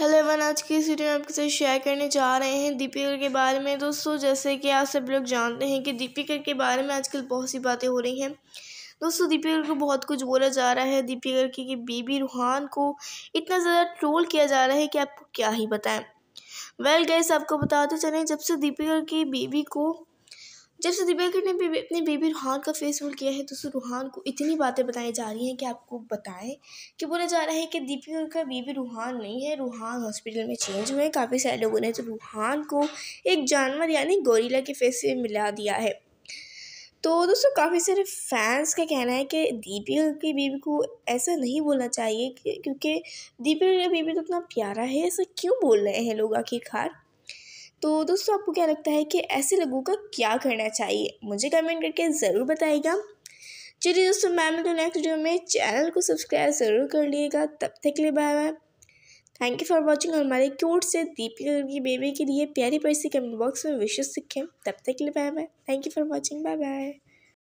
hello one आज की इस वीडियो में आपके साथ शेयर करने जा रहे हैं दीपिका के बारे में दोस्तों जैसे कि आप सब लोग जानते हैं कि दीपिका के बारे में आजकल बहुत सी बातें हो रही हैं दोस्तों दीपिका को बहुत कुछ बोला जा रहा है दीपिका की, बीबी रूहान को इतना ज़्यादा ट्रोल किया जा रहा है कि आपको क्या ही बताएं वेल well, गैस आपको बताते चलें जब से दीपिका की बीबी को जब से दिव्या ने बेबी अपने बेबी रूहान का फेस रोल किया है तो उसे रूहान को इतनी बातें बताई जा रही हैं कि आपको बताएं कि बोला जा रहा है कि दीपिका का बेबी रूहान नहीं है रूहान हॉस्पिटल में चेंज हुए हैं काफ़ी सारे लोगों ने तो रूहान को एक जानवर यानी गोरीला के फेस से मिला दिया है तो दोस्तों काफ़ी सारे फैंस का कहना है कि दीपिका की बीबी को ऐसा नहीं बोलना चाहिए क्योंकि दीपिका की बीबी तो इतना प्यारा है ऐसा क्यों बोल रहे हैं लोग आखिरकार तो दोस्तों आपको क्या लगता है कि ऐसे लोगों का क्या करना चाहिए मुझे कमेंट करके ज़रूर बताइएगा चलिए दोस्तों मैं मिलती तो नेक्स्ट वीडियो में चैनल को सब्सक्राइब ज़रूर कर लिएगा तब तक के लिए bye bye thank you for watching हमारे क्यूट से दीपिका की बेबी के लिए प्यारी प्यारी कमेंट बॉक्स में विशेष सीखें तब तक के लिए bye bye thank you for watching bye bye